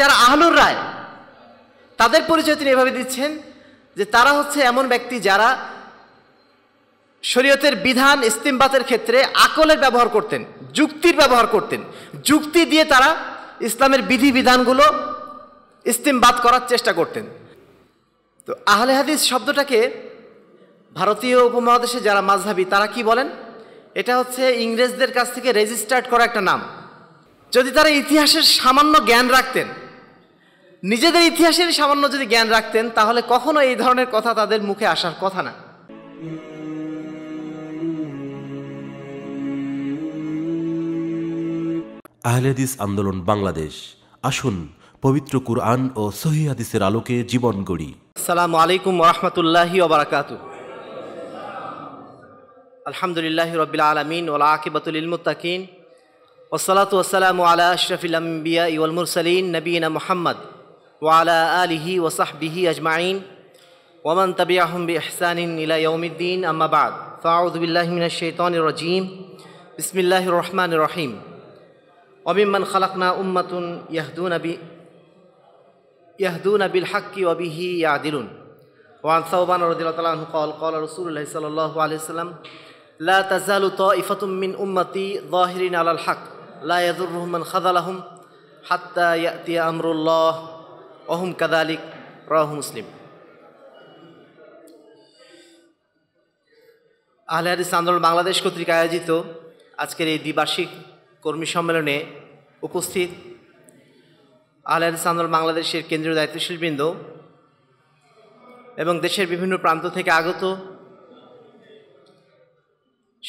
যারা আহলুর রায় তাদের পরিচয় তিনি এভাবে দিচ্ছেন যে তারা হচ্ছে এমন ব্যক্তি যারা শরীয়তের বিধান ইস্তিমবাতের ক্ষেত্রে আকলের ব্যবহার করতেন যুক্তির ব্যবহার করতেন যুক্তি দিয়ে তারা ইসলামের বিধি বিধানগুলো ইস্তিমবাদ করার চেষ্টা করতেন তো আহলে হাদিস শব্দটাকে ভারতীয় উপমহাদেশে যারা মাঝহাবি তারা কি বলেন এটা হচ্ছে ইংরেজদের কাছ থেকে রেজিস্টার্ড করা একটা নাম যদি তারা ইতিহাসের সামান্য জ্ঞান রাখতেন নিজেদের ইতিহাসের সামান্য যদি জ্ঞান রাখতেন তাহলে কখনো এই ধরনের কথা তাদের মুখে আসার কথা না আহলেদিস আন্দোলন বাংলাদেশ আসুন পবিত্র কুরআন ও সহি হাদিসের আলোকে জীবন গড়ি আসসালামু আলাইকুম রহমতুল্লাহি আলহামদুলিল্লাহ রবিল আলমিন ওলা আকিবাতুল ইলমুত্তাকিন ওসলাত ওসালাম আলা আশরফিল আম্বিয়া ইউল মুরসালিন নবীনা মোহাম্মদ وعلى آله وصحبه أجمعين ومن تبعهم بإحسان إلى يوم الدين أما بعد فأعوذ بالله من الشيطان الرجيم بسم الله الرحمن الرحيم وممن خلقنا أمة يهدون ب يهدون بالحق وبه يعدلون وعن ثوبان رضي الله عنه قال قال رسول الله صلى الله عليه وسلم لا تزال طائفة من أمتي ظاهرين على الحق لا يضرهم من خذلهم حتى يأتي أمر الله অহম কাদালিক রহ মুসলিম আহলে হাদিস বাংলাদেশ কর্তৃক আয়োজিত আজকের এই দ্বিবার্ষিক কর্মী সম্মেলনে উপস্থিত আহলে হাদিস বাংলাদেশের কেন্দ্রীয় দায়িত্বশীলবৃন্দ এবং দেশের বিভিন্ন প্রান্ত থেকে আগত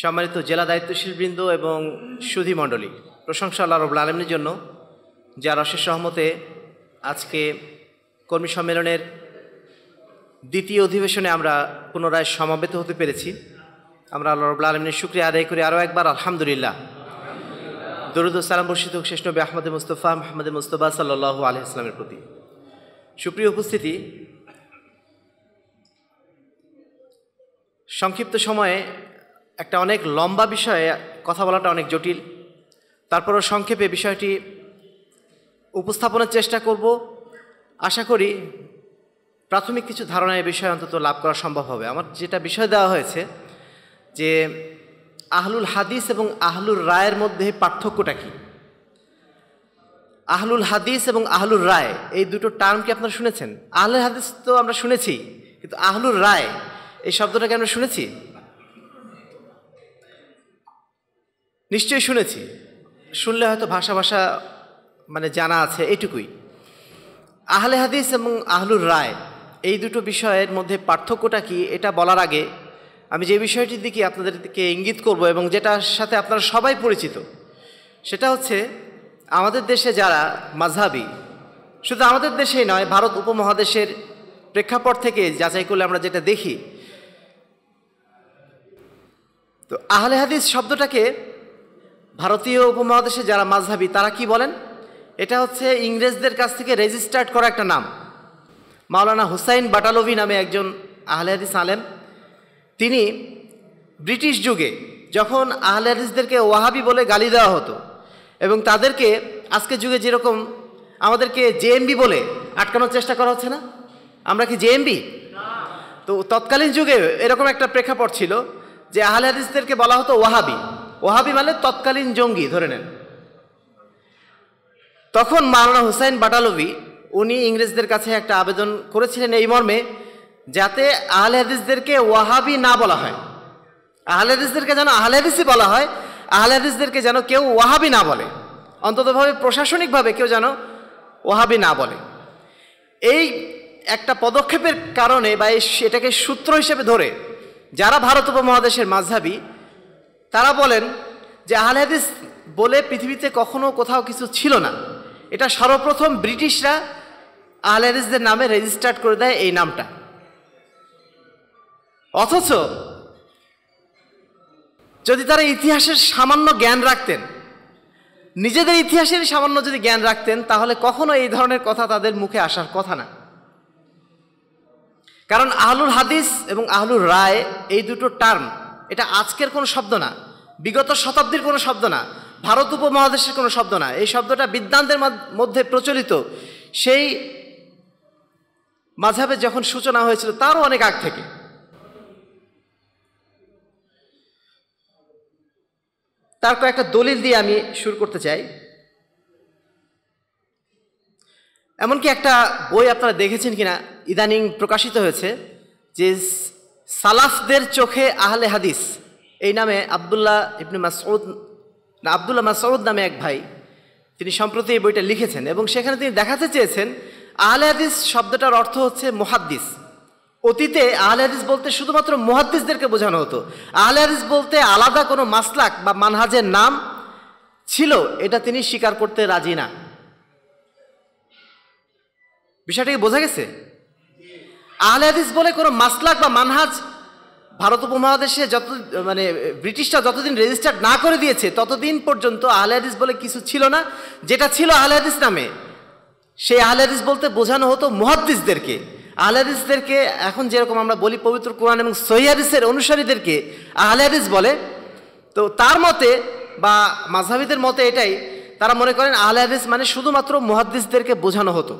সম্মানিত জেলা দায়িত্বশীলবৃন্দ এবং সুধীমণ্ডলী প্রশংসা আল্লাহ রবুল আলমের জন্য যার অশেষ সহমতে আজকে কর্মী সম্মেলনের দ্বিতীয় অধিবেশনে আমরা পুনরায় সমাবেত হতে পেরেছি আমরা আল্লাহ রবুল্লা আলমিনের শুক্রিয়া আদায় করি আরও একবার আলহামদুলিল্লাহ দরুদ সালাম বর্ষিত শেষ নবী আহমদে মুস্তফা মাহমদে মুস্তফা সাল্লাহ আলহ প্রতি সুপ্রিয় উপস্থিতি সংক্ষিপ্ত সময়ে একটা অনেক লম্বা বিষয়ে কথা বলাটা অনেক জটিল তারপরও সংক্ষেপে বিষয়টি উপস্থাপনের চেষ্টা করব আশা করি প্রাথমিক কিছু ধারণা এই বিষয়ে অন্তত লাভ করা সম্ভব হবে আমার যেটা বিষয় দেওয়া হয়েছে যে আহলুল হাদিস এবং আহলুর রায়ের মধ্যে পার্থক্যটা কী আহলুল হাদিস এবং আহলুর রায় এই দুটো টার্ম কি আপনারা শুনেছেন আহলুল হাদিস তো আমরা শুনেছি কিন্তু আহলুর রায় এই শব্দটাকে আমরা শুনেছি নিশ্চয়ই শুনেছি শুনলে হয়তো ভাষা ভাষা মানে জানা আছে এটুকুই আহলে হাদিস এবং আহলুর রায় এই দুটো বিষয়ের মধ্যে পার্থক্যটা কি এটা বলার আগে আমি যে বিষয়টির দিকে আপনাদেরকে ইঙ্গিত করব এবং যেটার সাথে আপনারা সবাই পরিচিত সেটা হচ্ছে আমাদের দেশে যারা মাঝাবি শুধু আমাদের দেশেই নয় ভারত উপমহাদেশের প্রেক্ষাপট থেকে যাচাই করলে আমরা যেটা দেখি তো আহলে হাদিস শব্দটাকে ভারতীয় উপমহাদেশে যারা মাঝাবি তারা কি বলেন এটা হচ্ছে ইংরেজদের কাছ থেকে রেজিস্টার্ড করা একটা নাম মাওলানা হুসাইন বাটালভি নামে একজন আহলে হাদিস আলেম তিনি ব্রিটিশ যুগে যখন আহলে হাদিসদেরকে ওয়াহাবি বলে গালি দেওয়া হতো এবং তাদেরকে আজকের যুগে যেরকম আমাদেরকে জেএমবি বলে আটকানোর চেষ্টা করা হচ্ছে না আমরা কি জেএমবি তো তৎকালীন যুগে এরকম একটা প্রেক্ষাপট ছিল যে আহলে হাদিসদেরকে বলা হতো ওয়াহাবি ওয়াহাবি মানে তৎকালীন জঙ্গি ধরে নেন তখন মাওলানা হুসাইন বাটালবি উনি ইংরেজদের কাছে একটা আবেদন করেছিলেন এই মর্মে যাতে আহলে হাদিসদেরকে ওয়াহাবি না বলা হয় আহলে হাদিসদেরকে যেন আহলে হাদিসই বলা হয় আহলে হাদিসদেরকে যেন কেউ ওয়াহাবি না বলে অন্ততভাবে প্রশাসনিকভাবে কেউ যেন ওয়াহাবি না বলে এই একটা পদক্ষেপের কারণে বা এটাকে সূত্র হিসেবে ধরে যারা ভারত উপমহাদেশের মাঝহাবি তারা বলেন যে আহলে হাদিস বলে পৃথিবীতে কখনো কোথাও কিছু ছিল না এটা সর্বপ্রথম ব্রিটিশরা আহলেরিসদের নামে রেজিস্টার্ড করে দেয় এই নামটা অথচ যদি তারা ইতিহাসের সামান্য জ্ঞান রাখতেন নিজেদের ইতিহাসের সামান্য যদি জ্ঞান রাখতেন তাহলে কখনো এই ধরনের কথা তাদের মুখে আসার কথা না কারণ আহলুল হাদিস এবং আহলুর রায় এই দুটো টার্ম এটা আজকের কোনো শব্দ না বিগত শতাব্দীর কোনো শব্দ না ভারত উপমহাদেশের কোনো শব্দ না এই শব্দটা বিদ্যান্তের মধ্যে প্রচলিত সেই মাঝাবে যখন সূচনা হয়েছিল তারও অনেক আগ থেকে তার কয়েকটা দলিল দিয়ে আমি শুরু করতে চাই এমনকি একটা বই আপনারা দেখেছেন কিনা ইদানিং প্রকাশিত হয়েছে যে সালাফদের চোখে আহলে হাদিস এই নামে আবদুল্লাহ ইবনে মাসউদ না আবদুল্লাহ মাসউদ নামে এক ভাই তিনি সম্প্রতি এই বইটা লিখেছেন এবং সেখানে তিনি দেখাতে চেয়েছেন আহলে হাদিস শব্দটার অর্থ হচ্ছে মোহাদ্দিস অতীতে আহলে হাদিস বলতে শুধুমাত্র মোহাদ্দিসদেরকে বোঝানো হতো আহলে হাদিস বলতে আলাদা কোনো মাসলাক বা মানহাজের নাম ছিল এটা তিনি স্বীকার করতে রাজি না বিষয়টাকে বোঝা গেছে আহলে হাদিস বলে কোনো মাসলাক বা মানহাজ ভারত উপমহাদেশে যত মানে ব্রিটিশরা যতদিন রেজিস্টার না করে দিয়েছে ততদিন পর্যন্ত আহলে হাদিস বলে কিছু ছিল না যেটা ছিল আহলে হাদিস নামে সেই আহলে হাদিস বলতে বোঝানো হতো মুহাদ্দিসদেরকে আহলে হাদিসদেরকে এখন যেরকম আমরা বলি পবিত্র কোরআন এবং সহিদের অনুসারীদেরকে আহলে হাদিস বলে তো তার মতে বা মাঝহাবিদের মতে এটাই তারা মনে করেন আহলে হাদিস মানে শুধুমাত্র মুহাদ্দিসদেরকে বোঝানো হতো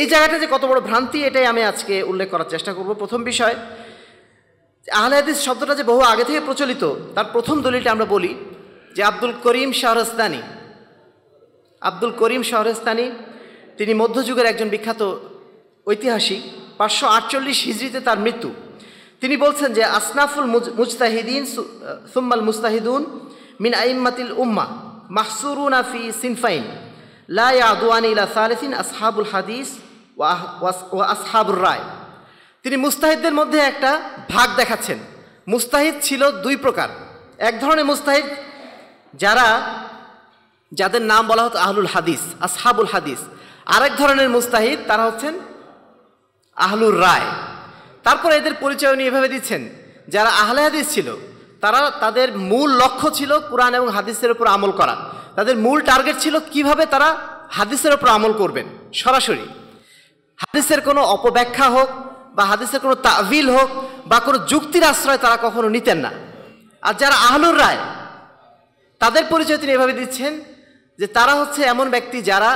এই জায়গাটা যে কত বড় ভ্রান্তি এটাই আমি আজকে উল্লেখ করার চেষ্টা করব প্রথম বিষয় আহলে হাদিস শব্দটা যে বহু আগে থেকে প্রচলিত তার প্রথম দলিলটা আমরা বলি যে আব্দুল করিম শাহরস্তানি আব্দুল করিম শাহরস্তানি তিনি মধ্যযুগের একজন বিখ্যাত ঐতিহাসিক পাঁচশো আটচল্লিশ হিজড়িতে তার মৃত্যু তিনি বলছেন যে আসনাফুল মুজতাহিদিন সুম্মাল মুস্তাহিদুন মিন আইম্মাতিল উম্মা মাহসুরুন আফি সিনফাইন লা ইয়াদুয়ানি ইলা সালেসিন আসহাবুল হাদিস ওয়া আসহাবুর রায় তিনি মুস্তাহিদদের মধ্যে একটা ভাগ দেখাচ্ছেন মুস্তাহিদ ছিল দুই প্রকার এক ধরনের মুস্তাহিদ যারা যাদের নাম বলা হতো আহলুল হাদিস আসহাবুল হাদিস আরেক ধরনের মুস্তাহিদ তারা হচ্ছেন আহলুর রায় তারপর এদের পরিচয় উনি এভাবে দিচ্ছেন যারা আহলে হাদিস ছিল তারা তাদের মূল লক্ষ্য ছিল কোরআন এবং হাদিসের উপর আমল করা তাদের মূল টার্গেট ছিল কিভাবে তারা হাদিসের উপর আমল করবেন সরাসরি হাদিসের কোনো অপব্যাখ্যা হোক বা হাদিসের কোনো তাভিল হোক বা কোনো যুক্তির আশ্রয় তারা কখনো নিতেন না আর যারা আহলুর রায় তাদের পরিচয় তিনি এভাবে দিচ্ছেন যে তারা হচ্ছে এমন ব্যক্তি যারা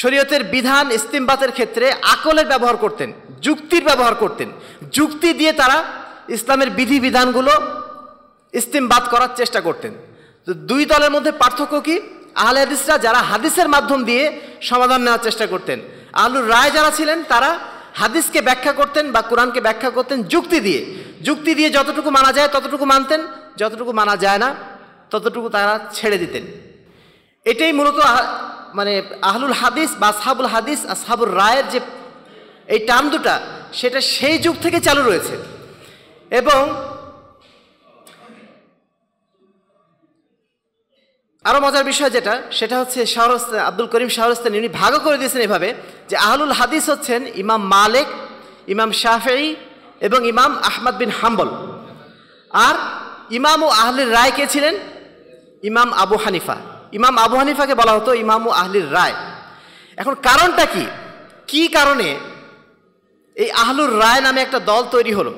শরীয়তের বিধান ইস্তিমবাতের ক্ষেত্রে আকলের ব্যবহার করতেন যুক্তির ব্যবহার করতেন যুক্তি দিয়ে তারা ইসলামের বিধি বিধানগুলো ইস্তিমবাদ করার চেষ্টা করতেন তো দুই দলের মধ্যে পার্থক্য কি আহলে হাদিসরা যারা হাদিসের মাধ্যম দিয়ে সমাধান নেওয়ার চেষ্টা করতেন আহলুর রায় যারা ছিলেন তারা হাদিসকে ব্যাখ্যা করতেন বা কোরআনকে ব্যাখ্যা করতেন যুক্তি দিয়ে যুক্তি দিয়ে যতটুকু মানা যায় ততটুকু মানতেন যতটুকু মানা যায় না ততটুকু তারা ছেড়ে দিতেন এটাই মূলত মানে আহলুল হাদিস বা সাহাবুল হাদিস আর সাহাবুর রায়ের যে এই টান দুটা সেটা সেই যুগ থেকে চালু রয়েছে এবং আরও মজার বিষয় যেটা সেটা হচ্ছে শাহরস্ত আব্দুল করিম শাহরস্তান উনি ভাগও করে দিয়েছেন এভাবে যে আহলুল হাদিস হচ্ছেন ইমাম মালেক ইমাম শাহি এবং ইমাম আহমদ বিন হাম্বল আর ইমাম ও আহলির রায় কে ছিলেন ইমাম আবু হানিফা ইমাম আবু হানিফাকে বলা হতো ইমাম ও আহলির রায় এখন কারণটা কি কি কারণে এই আহলুর রায় নামে একটা দল তৈরি হলো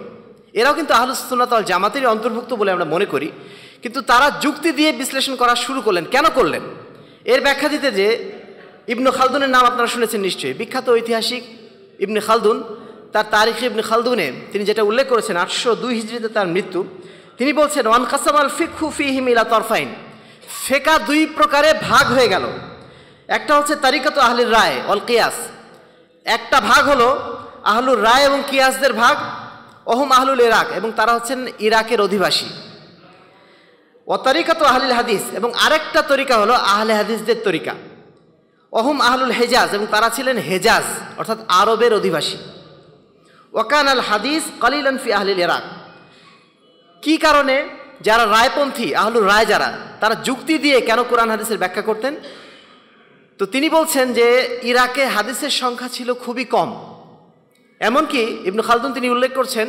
এরাও কিন্তু আহলুসুল্লাহ জামাতেরই অন্তর্ভুক্ত বলে আমরা মনে করি কিন্তু তারা যুক্তি দিয়ে বিশ্লেষণ করা শুরু করলেন কেন করলেন এর ব্যাখ্যা দিতে যে ইবনু খালদুনের নাম আপনারা শুনেছেন নিশ্চয়ই বিখ্যাত ঐতিহাসিক ইবনে খালদুন তার তারিখে ইবনে খালদুনে তিনি যেটা উল্লেখ করেছেন আটশো দুই হিজড়িতে তার মৃত্যু তিনি বলছেন ওয়ান কাসাম আল ফিকহু হিম ইলা তরফাইন ফেকা দুই প্রকারে ভাগ হয়ে গেল একটা হচ্ছে তারিকাত আহলির রায় অল কিয়াস একটা ভাগ হলো আহলুর রায় এবং কিয়াসদের ভাগ অহম আহলুল ইরাক এবং তারা হচ্ছেন ইরাকের অধিবাসী ও তরিকা তো আহলিল হাদিস এবং আরেকটা তরিকা হলো আহলে হাদিসদের তরিকা অহম আহলুল হেজাজ এবং তারা ছিলেন হেজাজ অর্থাৎ আরবের অধিবাসী ওকান আল হাদিস কলিলন ফি আহলিল ইরাক কি কারণে যারা রায়পন্থী আহলুল রায় যারা তারা যুক্তি দিয়ে কেন কোরআন হাদিসের ব্যাখ্যা করতেন তো তিনি বলছেন যে ইরাকে হাদিসের সংখ্যা ছিল খুবই কম এমনকি ইবনু খালদুন তিনি উল্লেখ করছেন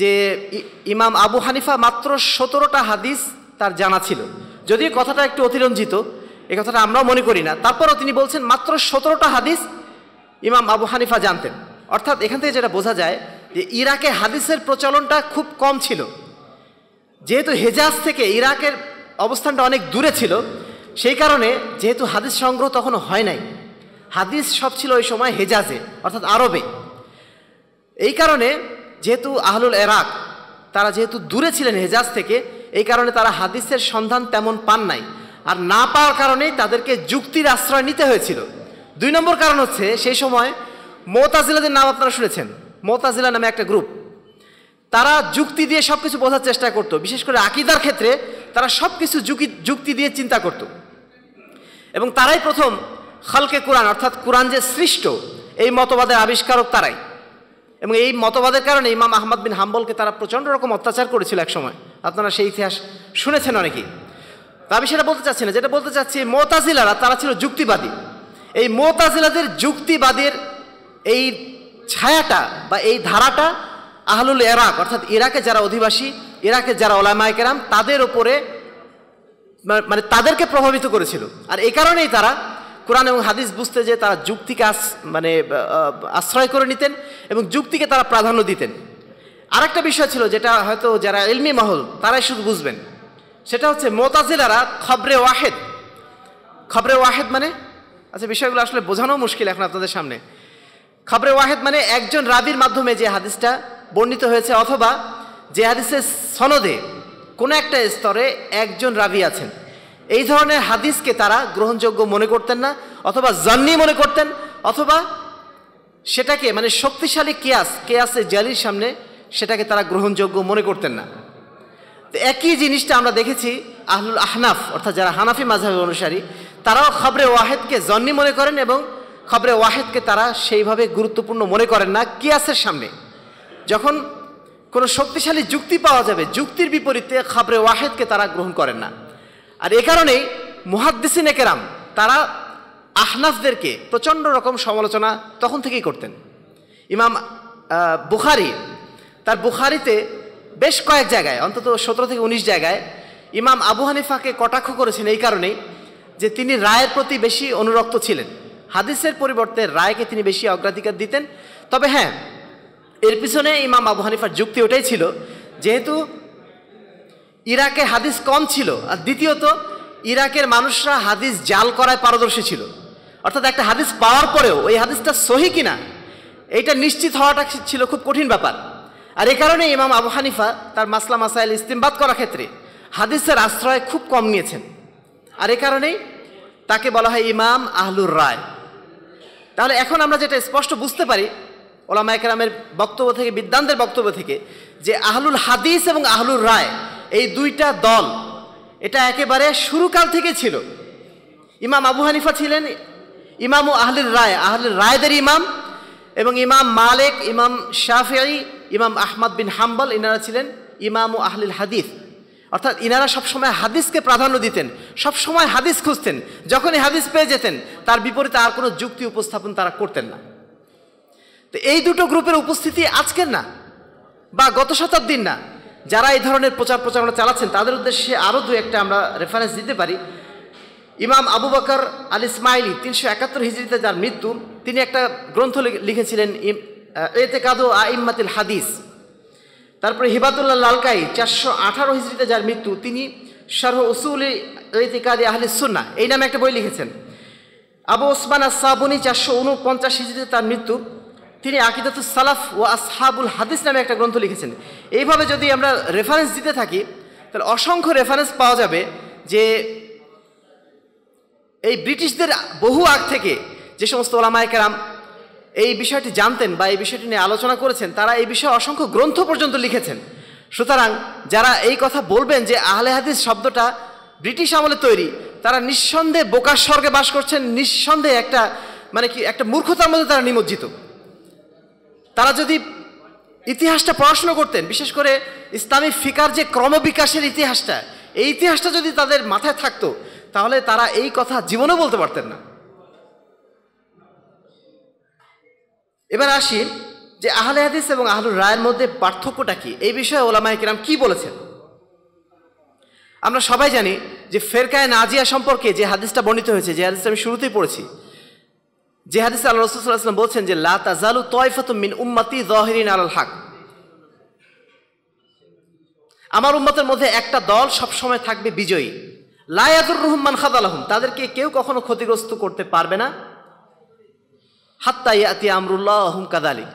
যে ইমাম আবু হানিফা মাত্র সতেরোটা হাদিস তার জানা ছিল যদিও কথাটা একটু অতিরঞ্জিত এ কথাটা আমরাও মনে করি না তারপরও তিনি বলছেন মাত্র সতেরোটা হাদিস ইমাম আবু হানিফা জানতেন অর্থাৎ এখান থেকে যেটা বোঝা যায় যে ইরাকে হাদিসের প্রচলনটা খুব কম ছিল যেহেতু হেজাজ থেকে ইরাকের অবস্থানটা অনেক দূরে ছিল সেই কারণে যেহেতু হাদিস সংগ্রহ তখনও হয় নাই হাদিস সব ছিল ওই সময় হেজাজে অর্থাৎ আরবে এই কারণে যেহেতু আহলুল এরাক তারা যেহেতু দূরে ছিলেন হেজাজ থেকে এই কারণে তারা হাদিসের সন্ধান তেমন পান নাই আর না পাওয়ার কারণেই তাদেরকে যুক্তির আশ্রয় নিতে হয়েছিল দুই নম্বর কারণ হচ্ছে সেই সময় মোতাজিলাদের নাম আপনারা শুনেছেন মোতাজিলা নামে একটা গ্রুপ তারা যুক্তি দিয়ে সব কিছু বোঝার চেষ্টা করত বিশেষ করে আকিদার ক্ষেত্রে তারা সব কিছু যুক্তি দিয়ে চিন্তা করত এবং তারাই প্রথম খালকে কোরআন অর্থাৎ কোরআন যে সৃষ্ট এই মতবাদের আবিষ্কারক তারাই এবং এই মতবাদের কারণে ইমাম আহমদ বিন হাম্বলকে তারা প্রচণ্ড রকম অত্যাচার করেছিল একসময় আপনারা সেই ইতিহাস শুনেছেন অনেকেই তা আমি সেটা বলতে চাচ্ছি না যেটা বলতে চাচ্ছি মোতাজিলারা তারা ছিল যুক্তিবাদী এই মোতাজিলাদের যুক্তিবাদের এই ছায়াটা বা এই ধারাটা আহলুল এরাক অর্থাৎ ইরাকে যারা অধিবাসী ইরাকে যারা ওলামায়কেরাম তাদের ওপরে মানে তাদেরকে প্রভাবিত করেছিল আর এই কারণেই তারা কোরআন এবং হাদিস বুঝতে যে তারা যুক্তিকে মানে আশ্রয় করে নিতেন এবং যুক্তিকে তারা প্রাধান্য দিতেন আরেকটা বিষয় ছিল যেটা হয়তো যারা এলমি মহল তারাই শুধু বুঝবেন সেটা হচ্ছে মোতাজিলারা খবরে ওয়াহেদ খবরে ওয়াহেদ মানে আচ্ছা বিষয়গুলো আসলে বোঝানো মুশকিল এখন আপনাদের সামনে খবরে ওয়াহেদ মানে একজন রাবির মাধ্যমে যে হাদিসটা বর্ণিত হয়েছে অথবা যে হাদিসের সনদে কোনো একটা স্তরে একজন রাবি আছেন এই ধরনের হাদিসকে তারা গ্রহণযোগ্য মনে করতেন না অথবা জন্নি মনে করতেন অথবা সেটাকে মানে শক্তিশালী কেয়াস কেয়াসে জালির সামনে সেটাকে তারা গ্রহণযোগ্য মনে করতেন না তো একই জিনিসটা আমরা দেখেছি আহলুল আহনাফ অর্থাৎ যারা হানাফি মাঝাবের অনুসারী তারাও খবরে ওয়াহেদকে জন্নি মনে করেন এবং খবরে ওয়াহেদকে তারা সেইভাবে গুরুত্বপূর্ণ মনে করেন না কিয়াসের সামনে যখন কোনো শক্তিশালী যুক্তি পাওয়া যাবে যুক্তির বিপরীতে খবরে ওয়াহেদকে তারা গ্রহণ করেন না আর এ কারণেই মুহাদ্দিসিন কেরাম তারা আহনাফদেরকে প্রচণ্ড রকম সমালোচনা তখন থেকেই করতেন ইমাম বুখারি তার বুখারিতে বেশ কয়েক জায়গায় অন্তত সতেরো থেকে উনিশ জায়গায় ইমাম আবু হানিফাকে কটাক্ষ করেছেন এই কারণেই যে তিনি রায়ের প্রতি বেশি অনুরক্ত ছিলেন হাদিসের পরিবর্তে রায়কে তিনি বেশি অগ্রাধিকার দিতেন তবে হ্যাঁ এর পিছনে ইমাম আবু হানিফার যুক্তি ওটাই ছিল যেহেতু ইরাকে হাদিস কম ছিল আর দ্বিতীয়ত ইরাকের মানুষরা হাদিস জাল করায় পারদর্শী ছিল অর্থাৎ একটা হাদিস পাওয়ার পরেও ওই হাদিসটা সহি কিনা এইটা নিশ্চিত হওয়াটা ছিল খুব কঠিন ব্যাপার আর এ কারণে ইমাম আবু হানিফা তার মাসলা মাসাইল ইস্তিমবাদ করার ক্ষেত্রে হাদিসের আশ্রয় খুব কম নিয়েছেন আর এ কারণেই তাকে বলা হয় ইমাম আহলুর রায় তাহলে এখন আমরা যেটা স্পষ্ট বুঝতে পারি ওলামা একরামের বক্তব্য থেকে বিদ্যান্তের বক্তব্য থেকে যে আহলুল হাদিস এবং আহলুর রায় এই দুইটা দল এটা একেবারে শুরুকাল থেকে ছিল ইমাম আবু হানিফা ছিলেন ও আহলুল রায় আহলুল রায়দের ইমাম এবং ইমাম মালেক ইমাম শাফি ইমাম আহমদ বিন হাম্বল ইনারা ছিলেন ও আহলুল হাদিস অর্থাৎ ইনারা সবসময় হাদিসকে প্রাধান্য দিতেন সবসময় হাদিস খুঁজতেন যখনই হাদিস পেয়ে যেতেন তার বিপরীতে আর কোনো যুক্তি উপস্থাপন তারা করতেন না তো এই দুটো গ্রুপের উপস্থিতি আজকের না বা গত শতাব্দীর না যারা এই ধরনের প্রচার প্রচারণা চালাচ্ছেন তাদের উদ্দেশ্যে আরও দু একটা আমরা রেফারেন্স দিতে পারি ইমাম আবু বকর আল ইসমাইলি তিনশো একাত্তর হিজড়িতে যার মৃত্যু তিনি একটা গ্রন্থ লিখেছিলেন এতে কাদো ইম্মাতিল হাদিস তারপরে হিবাতুল্লাহ লালকাই চারশো আঠারো হিজড়িতে যার মৃত্যু তিনি সার্ভ উসুল এতে কাদি আহলি সুন্না এই নামে একটা বই লিখেছেন আবু ওসমান আসাবনি চারশো উনপঞ্চাশ হিজড়িতে তার মৃত্যু তিনি আকিদাতু সালাফ ও আসহাবুল হাদিস নামে একটা গ্রন্থ লিখেছেন এইভাবে যদি আমরা রেফারেন্স দিতে থাকি তাহলে অসংখ্য রেফারেন্স পাওয়া যাবে যে এই ব্রিটিশদের বহু আগ থেকে যে সমস্ত ওলামায়কেরাম এই বিষয়টি জানতেন বা এই বিষয়টি নিয়ে আলোচনা করেছেন তারা এই বিষয়ে অসংখ্য গ্রন্থ পর্যন্ত লিখেছেন সুতরাং যারা এই কথা বলবেন যে আহলে হাদিস শব্দটা ব্রিটিশ আমলে তৈরি তারা নিঃসন্দেহে বোকার স্বর্গে বাস করছেন নিঃসন্দেহে একটা মানে কি একটা মূর্খতার মধ্যে তারা নিমজ্জিত তারা যদি ইতিহাসটা পড়াশুনো করতেন বিশেষ করে ইসলামী ফিকার যে ক্রমবিকাশের ইতিহাসটা এই ইতিহাসটা যদি তাদের মাথায় থাকতো তাহলে তারা এই কথা জীবনে বলতে পারতেন না এবার আসি যে আহলে হাদিস এবং আহলুর রায়ের মধ্যে পার্থক্যটা কি এই বিষয়ে ওলামায় কিরাম কি বলেছেন আমরা সবাই জানি যে ফেরকায় নাজিয়া সম্পর্কে যে হাদিসটা বর্ণিত হয়েছে যে হাদিসটা আমি শুরুতেই পড়েছি যে হাদিস আল্লাহ রসুলাম বলছেন যে লাতা জালু তয়ফাত মিন উম্মাতি জহরিন আল হক আমার উম্মতের মধ্যে একটা দল সবসময় থাকবে বিজয়ী লায়াতুর রহমান খাদ আলহম তাদেরকে কেউ কখনো ক্ষতিগ্রস্ত করতে পারবে না হাত্তা ইয়াতি আমরুল্লাহ আহম কাদালি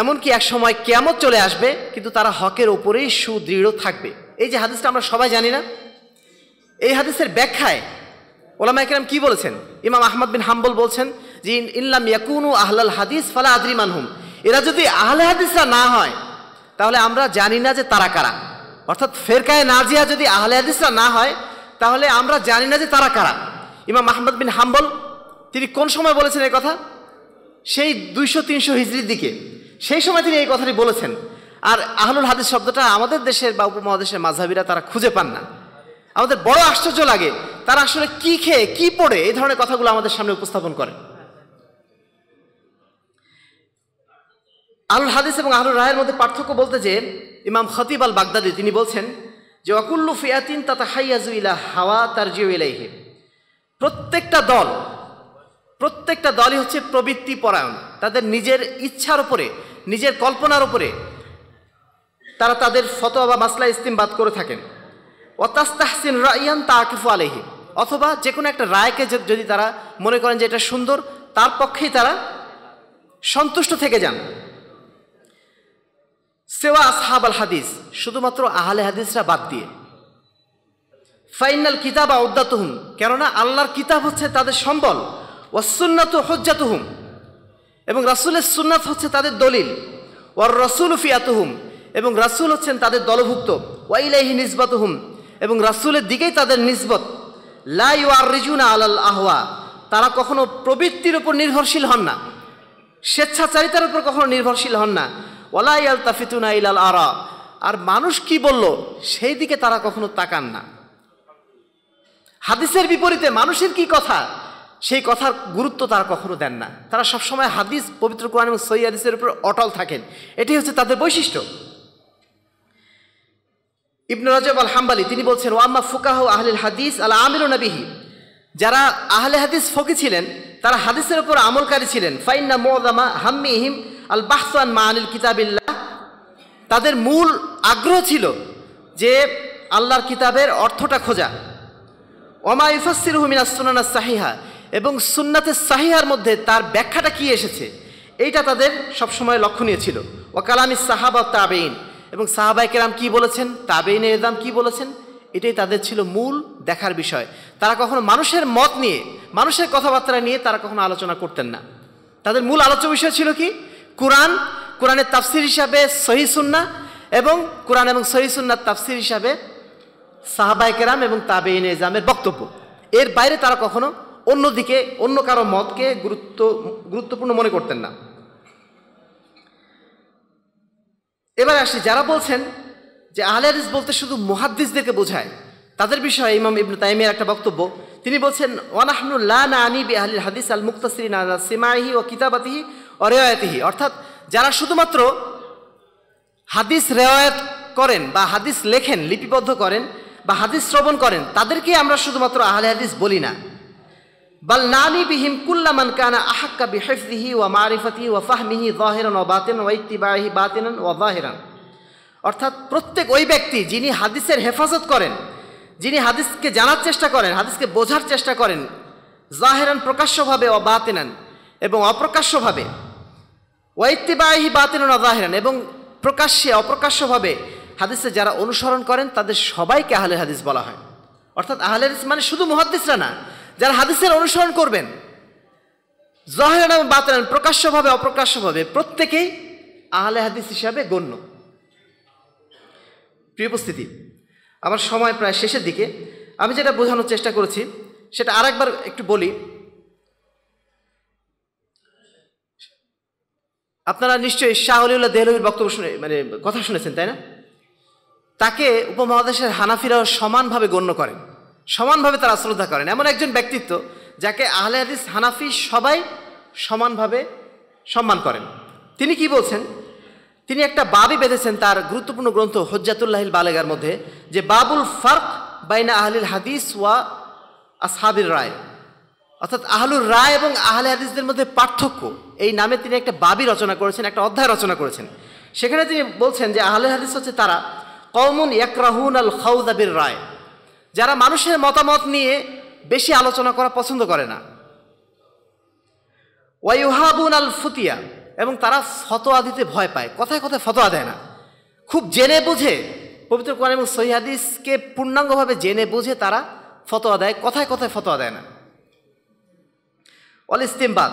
এমনকি এক সময় কেমন চলে আসবে কিন্তু তারা হকের ওপরেই সুদৃঢ় থাকবে এই যে হাদিসটা আমরা সবাই জানি না এই হাদিসের ব্যাখ্যায় ওলামা একরাম কি বলেছেন ইমাম আহমদ বিন হাম্বল বলছেন যে ইল্লাম ইয়াকুনু আহলাল হাদিস ফালা আদরি মানহুম এরা যদি আহলে হাদিসরা না হয় তাহলে আমরা জানি না যে তারা কারা অর্থাৎ ফেরকায় নাজিয়া যদি আহলে হাদিসরা না হয় তাহলে আমরা জানি না যে তারা কারা ইমাম আহমদ বিন হাম্বল তিনি কোন সময় বলেছেন এই কথা সেই দুইশো তিনশো হিজড়ির দিকে সেই সময় তিনি এই কথাটি বলেছেন আর আহলুল হাদিস শব্দটা আমাদের দেশের বা উপমহাদেশের মাঝাবিরা তারা খুঁজে পান না আমাদের বড় আশ্চর্য লাগে তারা আসলে কি খেয়ে কি পড়ে এই ধরনের কথাগুলো আমাদের সামনে উপস্থাপন করে আলুল হাদিস এবং আলুর রায়ের মধ্যে পার্থক্য বলতে যে ইমাম খতিব আল বাগদাদি তিনি বলছেন যে অকুল্লু ফিয়াতিন তাতা হাইয়াজু ইলা হাওয়া তার জিও ইলাইহে প্রত্যেকটা দল প্রত্যেকটা দলই হচ্ছে প্রবৃত্তি পরায়ণ তাদের নিজের ইচ্ছার উপরে নিজের কল্পনার উপরে তারা তাদের ফতোয়া বা মাসলা ইস্তিমবাদ করে থাকেন ওয়াতাস্তাহসিন রাইয়ান তাকিফু আলহি অথবা যে কোনো একটা রায়কে যদি তারা মনে করেন যে এটা সুন্দর তার পক্ষেই তারা সন্তুষ্ট থেকে যান সেওয়া আসহাব আল হাদিস শুধুমাত্র আহলে হাদিসরা বাদ দিয়ে ফাইনাল কিতাব আউদ্দাতুহুম কেননা আল্লাহর কিতাব হচ্ছে তাদের সম্বল ও হজ্জা তুহুম এবং রাসুলের সুন্নাত হচ্ছে তাদের দলিল ওয়ার রসুল তুহুম এবং রাসুল হচ্ছেন তাদের দলভুক্ত ওয়াইলাইহি নিজবাতুহুম এবং রাসুলের দিকেই তাদের নিসবত লাই আর রিজুনা আলাল আহওয়া তারা কখনো প্রবৃত্তির উপর নির্ভরশীল হন না স্বেচ্ছাচারিতার উপর কখনো নির্ভরশীল হন না ওলাই আল তাফিতুনা ইলাল আরা আর মানুষ কি বলল সেই দিকে তারা কখনো তাকান না হাদিসের বিপরীতে মানুষের কি কথা সেই কথার গুরুত্ব তারা কখনো দেন না তারা সবসময় হাদিস পবিত্র কোরআন এবং সই হাদিসের উপর অটল থাকেন এটি হচ্ছে তাদের বৈশিষ্ট্য ইবনু রাজব আল হাম্বালি তিনি বলছেন ওয়াম্মা ফুকাহ আহলিল হাদিস আল আমির নবিহি যারা আহলে হাদিস ফকি ছিলেন তারা হাদিসের উপর আমলকারী ছিলেন ফাইন্না মোদামা হাম্মিহিম আল বাহসান মা আনিল কিতাবিল্লাহ তাদের মূল আগ্রহ ছিল যে আল্লাহর কিতাবের অর্থটা খোঁজা ওমা ইফাসির হুমিনা সুনানা সাহিহা এবং সুন্নাতের সাহিহার মধ্যে তার ব্যাখ্যাটা কি এসেছে এইটা তাদের সবসময় লক্ষণীয় ছিল কালামি সাহাবা তাবেইন এবং সাহাবাইকেরাম কি বলেছেন তাবেইন নেদাম কি বলেছেন এটাই তাদের ছিল মূল দেখার বিষয় তারা কখনো মানুষের মত নিয়ে মানুষের কথাবার্তা নিয়ে তারা কখনো আলোচনা করতেন না তাদের মূল আলোচ্য বিষয় ছিল কি কোরআন কোরআনের তাফসির হিসাবে সহি সুন্না এবং কোরআন এবং সহি সুন্নার তাফসির হিসাবে সাহাবাইকেরাম এবং তাবেইন এজামের বক্তব্য এর বাইরে তারা কখনো অন্যদিকে অন্য কারো মতকে গুরুত্ব গুরুত্বপূর্ণ মনে করতেন না এবার আসি যারা বলছেন যে আহলে হাদিস বলতে শুধু মুহাদ্দিসদেরকে বোঝায় তাদের বিষয়ে ইমাম ইবনু তাইমিয়ার একটা বক্তব্য তিনি বলছেন ওয়ানাহনু লা না বি আহলিল হাদিস আল মুক্তাসিরিন আলা সিমাইহি ও কিতাবাতিহি ও রেওয়ায়াতিহি অর্থাৎ যারা শুধুমাত্র হাদিস রেওয়ায়াত করেন বা হাদিস লেখেন লিপিবদ্ধ করেন বা হাদিস শ্রবণ করেন তাদেরকে আমরা শুধুমাত্র আহলে হাদিস বলি না বাল্লানি বিহিম কুল্লামান কানা আহাক্কা বিহেফদিহি ওয়া মারিফতি ওয়া ফাহমিহি জাহিরান ও বাতেন ওয়া ইত্তিবাহি বাতেনান ওয়া জাহিরান অর্থাৎ প্রত্যেক ওই ব্যক্তি যিনি হাদিসের হেফাজত করেন যিনি হাদিসকে জানার চেষ্টা করেন হাদিসকে বোঝার চেষ্টা করেন জাহেরান প্রকাশ্যভাবে ও বাতেনান এবং অপ্রকাশ্যভাবে ওয়াইত্তিবাহি বাতেনান ও জাহেরান এবং প্রকাশ্যে অপ্রকাশ্যভাবে হাদিসে যারা অনুসরণ করেন তাদের সবাইকে আহলে হাদিস বলা হয় অর্থাৎ আহলে হাদিস মানে শুধু মুহাদ্দিসরা না যারা হাদিসের অনুসরণ করবেন জহের নাম বাতলেন প্রকাশ্যভাবে অপ্রকাশ্যভাবে প্রত্যেকেই আহলে হাদিস হিসাবে গণ্য প্রিয় উপস্থিতি আমার সময় প্রায় শেষের দিকে আমি যেটা বোঝানোর চেষ্টা করেছি সেটা আরেকবার একটু বলি আপনারা নিশ্চয়ই শাহ আলিউল্লাহ দেহলবির বক্তব্য শুনে মানে কথা শুনেছেন তাই না তাকে উপমহাদেশের হানাফিরাও সমানভাবে গণ্য করেন সমানভাবে তারা শ্রদ্ধা করেন এমন একজন ব্যক্তিত্ব যাকে আহলে হাদিস হানাফি সবাই সমানভাবে সম্মান করেন তিনি কি বলছেন তিনি একটা বাবি বেঁধেছেন তার গুরুত্বপূর্ণ গ্রন্থ হজ্জাতুল্লাহিল বালেগার মধ্যে যে বাবুল ফার্ক বাইনা আহলিল হাদিস ওয়া আসহাবির রায় অর্থাৎ আহলুর রায় এবং আহলে হাদিসদের মধ্যে পার্থক্য এই নামে তিনি একটা বাবি রচনা করেছেন একটা অধ্যায় রচনা করেছেন সেখানে তিনি বলছেন যে আহলে হাদিস হচ্ছে তারা কৌমুন ইয়াকরাহুন আল খাউদাবির রায় যারা মানুষের মতামত নিয়ে বেশি আলোচনা করা পছন্দ করে না ওয়াইহাবুন আল ফুতিয়া এবং তারা ফতোয়া দিতে ভয় পায় কথায় কথায় ফতোয়া দেয় না খুব জেনে বুঝে পবিত্র কোরআন এবং সহিহাদিসকে পূর্ণাঙ্গভাবে জেনে বুঝে তারা ফতোয়া দেয় কথায় কথায় ফতোয়া দেয় না অল ইস্তিমবাদ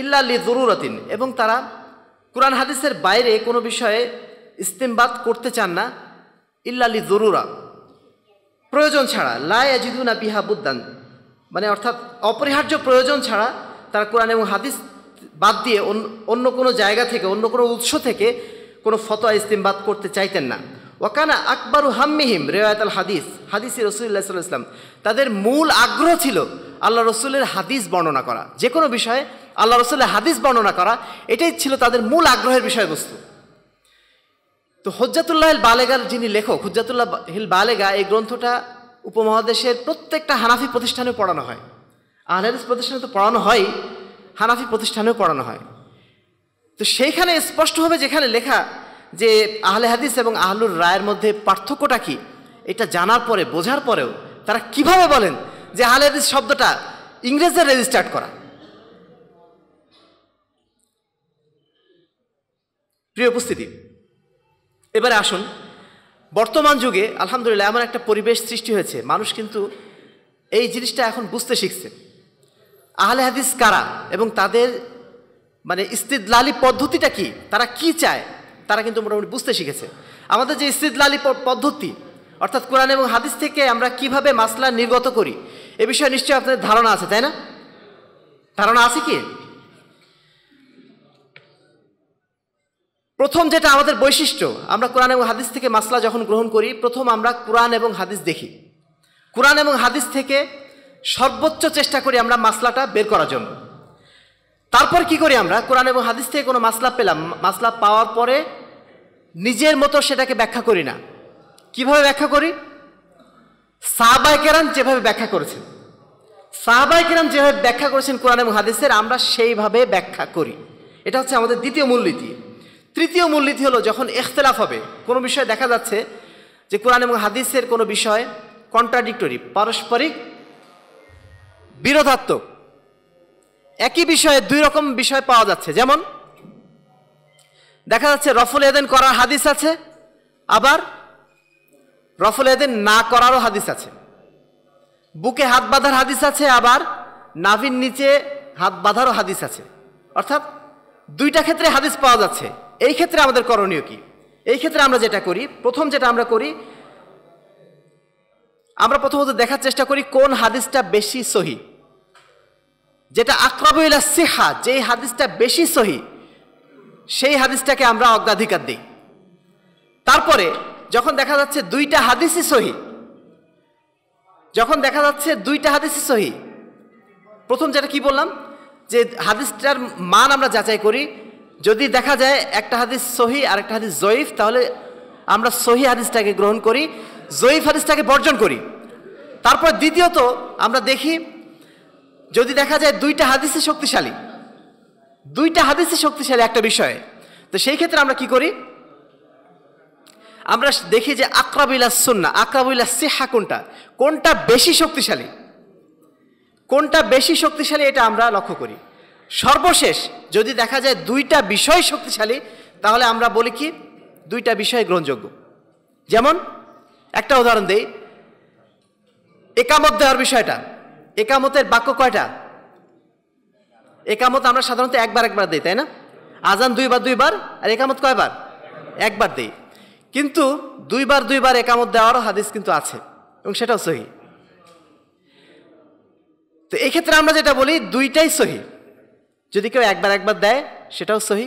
ইল্লা লি জরুরতিন এবং তারা কোরআন হাদিসের বাইরে কোনো বিষয়ে ইস্তিমবাদ করতে চান না ইল্লা লি জরুরা প্রয়োজন ছাড়া লায়াজিদুনা বিহা বুদ্ধান মানে অর্থাৎ অপরিহার্য প্রয়োজন ছাড়া তারা কোরআন এবং হাদিস বাদ দিয়ে অন্য কোনো জায়গা থেকে অন্য কোনো উৎস থেকে কোনো ফতোয়া ইস্তিমবাদ করতে চাইতেন না ওয়াকানা আকবরু হাম্মিহিম রেওয়ায়ত আল হাদিস হাদিসি রসুল্লাহ সাল্লাহ ইসলাম তাদের মূল আগ্রহ ছিল আল্লাহ রসুলের হাদিস বর্ণনা করা যে কোনো বিষয়ে আল্লাহ রসুলের হাদিস বর্ণনা করা এটাই ছিল তাদের মূল আগ্রহের বিষয়বস্তু তো হজ্জাতুল্লাহ বালেগার যিনি লেখক হজ্জাতুল্লাহ হিল বালেগা এই গ্রন্থটা উপমহাদেশের প্রত্যেকটা হানাফি প্রতিষ্ঠানে পড়ানো হয় আহলেরিস প্রতিষ্ঠানে তো পড়ানো হয় হানাফি প্রতিষ্ঠানেও পড়ানো হয় তো সেইখানে স্পষ্টভাবে যেখানে লেখা যে আহলে হাদিস এবং আহলুর রায়ের মধ্যে পার্থক্যটা কি এটা জানার পরে বোঝার পরেও তারা কিভাবে বলেন যে আহলে হাদিস শব্দটা ইংরেজদের রেজিস্টার্ড করা প্রিয় উপস্থিতি এবারে আসুন বর্তমান যুগে আলহামদুলিল্লাহ এমন একটা পরিবেশ সৃষ্টি হয়েছে মানুষ কিন্তু এই জিনিসটা এখন বুঝতে শিখছে আহলে হাদিস কারা এবং তাদের মানে ইস্তিদলালি পদ্ধতিটা কি তারা কি চায় তারা কিন্তু মোটামুটি বুঝতে শিখেছে আমাদের যে ইস্তিদলালি পদ্ধতি অর্থাৎ কোরআন এবং হাদিস থেকে আমরা কিভাবে মাসলা নির্গত করি এ বিষয়ে নিশ্চয়ই আপনাদের ধারণা আছে তাই না ধারণা আছে কি প্রথম যেটা আমাদের বৈশিষ্ট্য আমরা কোরআন এবং হাদিস থেকে মাসলা যখন গ্রহণ করি প্রথম আমরা কোরআন এবং হাদিস দেখি কোরআন এবং হাদিস থেকে সর্বোচ্চ চেষ্টা করি আমরা মাসলাটা বের করার জন্য তারপর কি করি আমরা কোরআন এবং হাদিস থেকে কোনো মাসলা পেলাম মাসলা পাওয়ার পরে নিজের মতো সেটাকে ব্যাখ্যা করি না কিভাবে ব্যাখ্যা করি সাহবাইকেরান যেভাবে ব্যাখ্যা করেছেন সাহবাইকেরান যেভাবে ব্যাখ্যা করেছেন কোরআন এবং হাদিসের আমরা সেইভাবে ব্যাখ্যা করি এটা হচ্ছে আমাদের দ্বিতীয় মূলনীতি তৃতীয় মূলনীতি হলো যখন এখতলাফ হবে কোনো বিষয়ে দেখা যাচ্ছে যে কোরআন এবং হাদিসের কোনো বিষয় কন্ট্রাডিক্টরি পারস্পরিক বিরোধাত্মক একই বিষয়ে দুই রকম বিষয় পাওয়া যাচ্ছে যেমন দেখা যাচ্ছে রফল এদেন করার হাদিস আছে আবার রফল এদেন না করারও হাদিস আছে বুকে হাত বাঁধার হাদিস আছে আবার নাভির নিচে হাত বাঁধারও হাদিস আছে অর্থাৎ দুইটা ক্ষেত্রে হাদিস পাওয়া যাচ্ছে এই ক্ষেত্রে আমাদের করণীয় কি এই ক্ষেত্রে আমরা যেটা করি প্রথম যেটা আমরা করি আমরা প্রথমত দেখার চেষ্টা করি কোন হাদিসটা বেশি সহি যেটা আকরাবুল্লা সিহা যেই হাদিসটা বেশি সহি সেই হাদিসটাকে আমরা অগ্রাধিকার দিই তারপরে যখন দেখা যাচ্ছে দুইটা হাদিসই সহি যখন দেখা যাচ্ছে দুইটা হাদিসই সহি প্রথম যেটা কি বললাম যে হাদিসটার মান আমরা যাচাই করি যদি দেখা যায় একটা হাদিস সহি আর একটা হাদিস জয়ীফ তাহলে আমরা সহি হাদিসটাকে গ্রহণ করি জয়ীফ হাদিসটাকে বর্জন করি তারপর দ্বিতীয়ত আমরা দেখি যদি দেখা যায় দুইটা হাদিসই শক্তিশালী দুইটা হাদিসই শক্তিশালী একটা বিষয়ে তো সেই ক্ষেত্রে আমরা কি করি আমরা দেখি যে আক্রাবিল্লা সুন্না আক্রাবিল্লা সিহা কোনটা কোনটা বেশি শক্তিশালী কোনটা বেশি শক্তিশালী এটা আমরা লক্ষ্য করি সর্বশেষ যদি দেখা যায় দুইটা বিষয় শক্তিশালী তাহলে আমরা বলি কি দুইটা বিষয় গ্রহণযোগ্য যেমন একটা উদাহরণ দেই একামত দেওয়ার বিষয়টা একামতের বাক্য কয়টা একামত আমরা সাধারণত একবার একবার দিই তাই না আজান দুইবার দুইবার আর একামত কয়বার একবার দিই কিন্তু দুইবার দুইবার একামত দেওয়ারও হাদিস কিন্তু আছে এবং সেটাও সহি তো এই ক্ষেত্রে আমরা যেটা বলি দুইটাই সহি যদি কেউ একবার একবার দেয় সেটাও সহি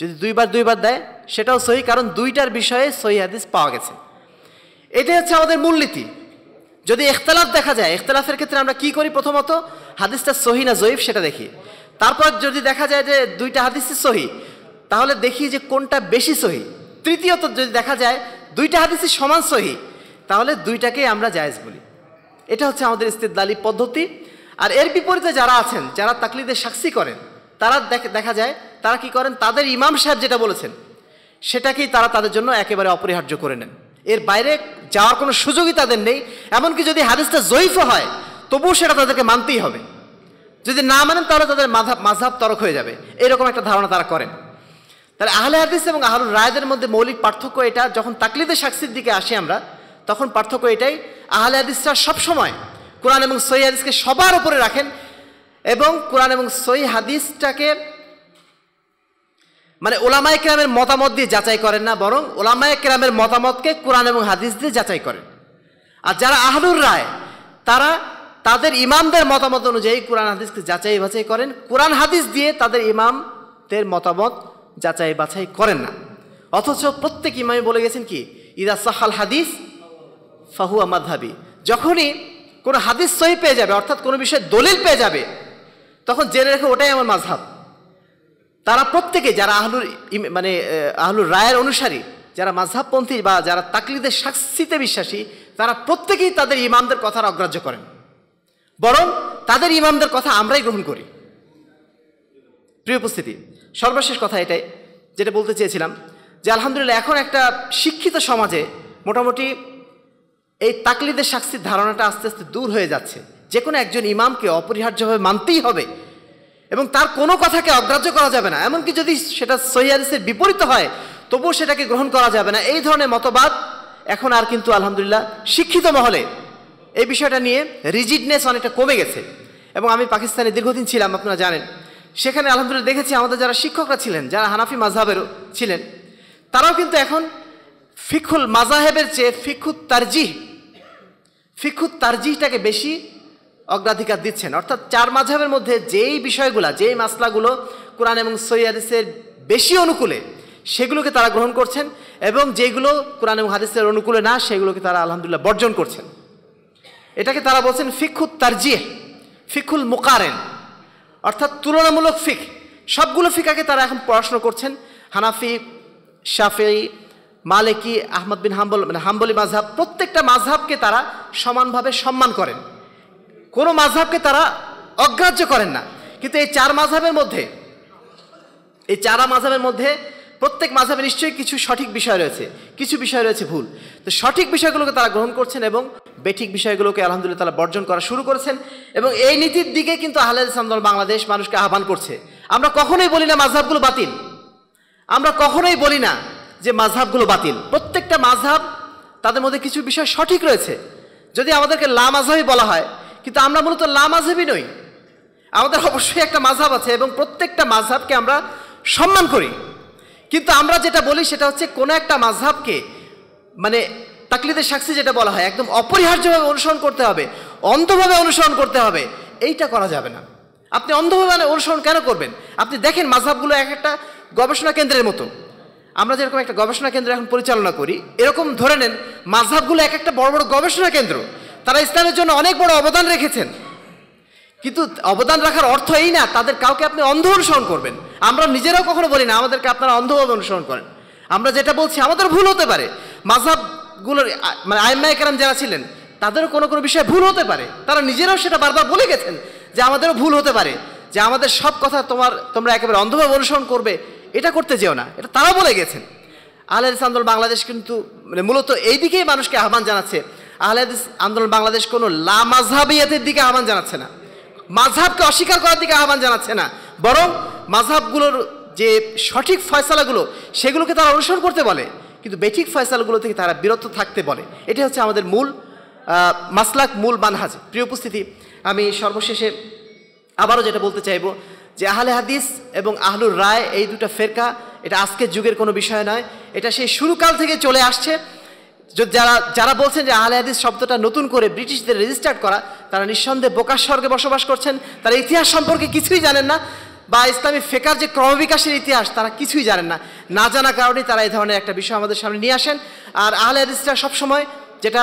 যদি দুইবার দুইবার দেয় সেটাও সহি কারণ দুইটার বিষয়ে সহি হাদিস পাওয়া গেছে এটাই হচ্ছে আমাদের মূলনীতি যদি এখতালাফ দেখা যায় এখতালাফের ক্ষেত্রে আমরা কি করি প্রথমত হাদিসটা সহি না জয়ীফ সেটা দেখি তারপর যদি দেখা যায় যে দুইটা হাদিসই সহি তাহলে দেখি যে কোনটা বেশি সহি তৃতীয়ত যদি দেখা যায় দুইটা হাদিসই সমান সহি তাহলে দুইটাকেই আমরা জায়েজ বলি এটা হচ্ছে আমাদের ইস্তেদালি পদ্ধতি আর এর বিপরীতে যারা আছেন যারা তাকলিদের সাক্ষী করেন তারা দেখা যায় তারা কি করেন তাদের ইমাম সাহেব যেটা বলেছেন সেটাকেই তারা তাদের জন্য একেবারে অপরিহার্য করে নেন এর বাইরে যাওয়ার কোনো সুযোগই তাদের নেই এমনকি যদি হাদিসটা জয়ীফ হয় তবুও সেটা তাদেরকে মানতেই হবে যদি না মানেন তাহলে তাদের মাঝাব তরক হয়ে যাবে এরকম একটা ধারণা তারা করেন তাহলে আহলে হাদিস এবং আহলুর রায়দের মধ্যে মৌলিক পার্থক্য এটা যখন তাকলিদের সাক্ষীর দিকে আসি আমরা তখন পার্থক্য এটাই আহলে হাদিসরা সবসময় কোরআন এবং সই হাদিসকে সবার উপরে রাখেন এবং কোরআন এবং সই হাদিসটাকে মানে ওলামায় কেরামের মতামত দিয়ে যাচাই করেন না বরং ওলামায় কেরামের মতামতকে কোরআন এবং হাদিস দিয়ে যাচাই করেন আর যারা আহলুর রায় তারা তাদের ইমামদের মতামত অনুযায়ী কোরআন হাদিসকে যাচাই বাছাই করেন কোরআন হাদিস দিয়ে তাদের ইমামদের মতামত যাচাই বাছাই করেন না অথচ প্রত্যেক ইমামে বলে গেছেন কি ইদা সাহাল হাদিস ফাহু মাধাবি যখনই কোনো হাদিস সহি পেয়ে যাবে অর্থাৎ কোনো বিষয়ে দলিল পেয়ে যাবে তখন জেনে রেখে ওটাই আমার মাঝহাব তারা প্রত্যেকে যারা আহলুর মানে আহলুর রায়ের অনুসারী যারা মাঝহাবপন্থী বা যারা তাকলিদের শাস্তিতে বিশ্বাসী তারা প্রত্যেকেই তাদের ইমামদের কথার অগ্রাহ্য করেন বরং তাদের ইমামদের কথা আমরাই গ্রহণ করি প্রিয় উপস্থিতি সর্বশেষ কথা এটাই যেটা বলতে চেয়েছিলাম যে আলহামদুলিল্লাহ এখন একটা শিক্ষিত সমাজে মোটামুটি এই তাকলিদের শাস্তির ধারণাটা আস্তে আস্তে দূর হয়ে যাচ্ছে যে কোনো একজন ইমামকে অপরিহার্যভাবে মানতেই হবে এবং তার কোনো কথাকে অগ্রাহ্য করা যাবে না এমনকি যদি সেটা সহিয়ারিসের বিপরীত হয় তবুও সেটাকে গ্রহণ করা যাবে না এই ধরনের মতবাদ এখন আর কিন্তু আলহামদুলিল্লাহ শিক্ষিত মহলে এই বিষয়টা নিয়ে রিজিডনেস অনেকটা কমে গেছে এবং আমি পাকিস্তানে দীর্ঘদিন ছিলাম আপনারা জানেন সেখানে আলহামদুলিল্লাহ দেখেছি আমাদের যারা শিক্ষকরা ছিলেন যারা হানাফি মাঝহাবেরও ছিলেন তারাও কিন্তু এখন ফিখুল মাজাহেবের চেয়ে ফিখুত তারজিহ ফিক্ষু তারজিটাকে বেশি অগ্রাধিকার দিচ্ছেন অর্থাৎ চার মাঝাবের মধ্যে যেই বিষয়গুলা যেই মাসলাগুলো কোরআন এবং সৈয়াদিসের বেশি অনুকূলে সেগুলোকে তারা গ্রহণ করছেন এবং যেগুলো কোরআন এবং হাদিসের অনুকূলে না সেগুলোকে তারা আলহামদুলিল্লাহ বর্জন করছেন এটাকে তারা বলছেন ফিক্ষুত তারজিহ ফিক্ষুল মোকারেন অর্থাৎ তুলনামূলক ফিক সবগুলো ফিকাকে তারা এখন পড়াশুনো করছেন হানাফি শাফি মালিকি আহমদ বিন হাম্বল মানে হাম্বলি মাঝহাব প্রত্যেকটা মাঝহাবকে তারা সমানভাবে সম্মান করেন কোনো মাঝহাবকে তারা অগ্রাহ্য করেন না কিন্তু এই চার মাঝহাবের মধ্যে এই চারা মাঝহাবের মধ্যে প্রত্যেক মাঝহাবে নিশ্চয়ই কিছু সঠিক বিষয় রয়েছে কিছু বিষয় রয়েছে ভুল তো সঠিক বিষয়গুলোকে তারা গ্রহণ করছেন এবং বেঠিক বিষয়গুলোকে আলহামদুলিল্লাহ তারা বর্জন করা শুরু করেছেন এবং এই নীতির দিকে কিন্তু আহলে ইসলামদল বাংলাদেশ মানুষকে আহ্বান করছে আমরা কখনোই বলি না মাঝহাবগুলো বাতিল আমরা কখনোই বলি না যে মাঝহাবগুলো বাতিল প্রত্যেকটা মাঝহাব তাদের মধ্যে কিছু বিষয় সঠিক রয়েছে যদি আমাদেরকে লা মাঝহাবি বলা হয় কিন্তু আমরা মূলত লা মাঝহাবি নই আমাদের অবশ্যই একটা মাঝহাব আছে এবং প্রত্যেকটা মাঝহাবকে আমরা সম্মান করি কিন্তু আমরা যেটা বলি সেটা হচ্ছে কোনো একটা মাঝহাবকে মানে তাকলিদের সাক্ষী যেটা বলা হয় একদম অপরিহার্যভাবে অনুসরণ করতে হবে অন্ধভাবে অনুসরণ করতে হবে এইটা করা যাবে না আপনি অন্ধভাবে অনুসরণ কেন করবেন আপনি দেখেন মাঝহাবগুলো এক একটা গবেষণা কেন্দ্রের মতো আমরা যেরকম একটা গবেষণা কেন্দ্র এখন পরিচালনা করি এরকম ধরে নেন মাঝহাবগুলো এক একটা বড় বড় গবেষণা কেন্দ্র তারা ইসলামের জন্য অনেক বড় অবদান রেখেছেন কিন্তু অবদান রাখার অর্থ এই না তাদের কাউকে আপনি অন্ধ অনুসরণ করবেন আমরা নিজেরাও কখনো বলি না আমাদেরকে আপনারা অন্ধভাবে অনুসরণ করেন আমরা যেটা বলছি আমাদের ভুল হতে পারে মাঝহাবগুলোর মানে আইম্মা একরাম যারা ছিলেন তাদেরও কোনো কোনো বিষয়ে ভুল হতে পারে তারা নিজেরাও সেটা বারবার বলে গেছেন যে আমাদেরও ভুল হতে পারে যে আমাদের সব কথা তোমার তোমরা একেবারে অন্ধভাবে অনুসরণ করবে এটা করতে যেও না এটা তারা বলে গেছেন আহলাদিস আন্দোলন বাংলাদেশ কিন্তু মানে মূলত এই দিকেই মানুষকে আহ্বান জানাচ্ছে আহলাদিস আন্দোলন বাংলাদেশ কোনো লামাজহাবিয়াতের দিকে আহ্বান জানাচ্ছে না মাঝহাবকে অস্বীকার করার দিকে আহ্বান জানাচ্ছে না বরং মাঝহাবগুলোর যে সঠিক ফয়সালাগুলো সেগুলোকে তারা অনুসরণ করতে বলে কিন্তু বেঠিক ফয়সালাগুলো থেকে তারা বিরত থাকতে বলে এটি হচ্ছে আমাদের মূল মাসলাক মূল বানহাজ প্রিয় উপস্থিতি আমি সর্বশেষে আবারও যেটা বলতে চাইব যে আহলে হাদিস এবং আহলুর রায় এই দুটা ফেরকা এটা আজকের যুগের কোনো বিষয় নয় এটা সেই শুরুকাল থেকে চলে আসছে যারা যারা বলছেন যে আহলে হাদিস শব্দটা নতুন করে ব্রিটিশদের রেজিস্টার করা তারা নিঃসন্দেহে বোকার স্বর্গে বসবাস করছেন তারা ইতিহাস সম্পর্কে কিছুই জানেন না বা ইসলামী ফেকার যে ক্রমবিকাশের ইতিহাস তারা কিছুই জানেন না না জানা কারণে তারা এই ধরনের একটা বিষয় আমাদের সামনে নিয়ে আসেন আর আহলে হাদিসটা সবসময় যেটা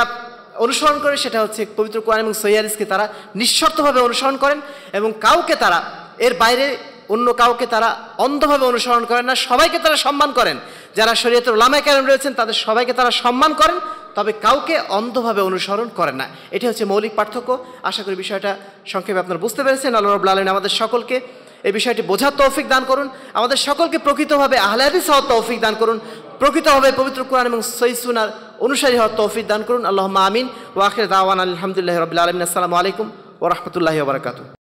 অনুসরণ করে সেটা হচ্ছে পবিত্র কোরআন এবং সৈয়াদিসকে তারা নিঃশর্তভাবে অনুসরণ করেন এবং কাউকে তারা এর বাইরে অন্য কাউকে তারা অন্ধভাবে অনুসরণ করেন না সবাইকে তারা সম্মান করেন যারা শরীয়তের ওলামায় কেরাম রয়েছেন তাদের সবাইকে তারা সম্মান করেন তবে কাউকে অন্ধভাবে অনুসরণ করেন না এটি হচ্ছে মৌলিক পার্থক্য আশা করি বিষয়টা সংক্ষেপে আপনারা বুঝতে পেরেছেন আল্লাহ রবুল্লা আলমিন আমাদের সকলকে এই বিষয়টি বোঝার তৌফিক দান করুন আমাদের সকলকে প্রকৃতভাবে আহলাদিস হওয়ার তৌফিক দান করুন প্রকৃতভাবে পবিত্র কোরআন এবং সৈসুনার অনুসারী হওয়ার তৌফিক দান করুন আল্লাহ আমিন ওয়াখের দাওয়ান আলহামদুলিল্লাহ রবিল আলমিন আসসালামু আলাইকুম ওরহমতুল্লাহ বারকাতু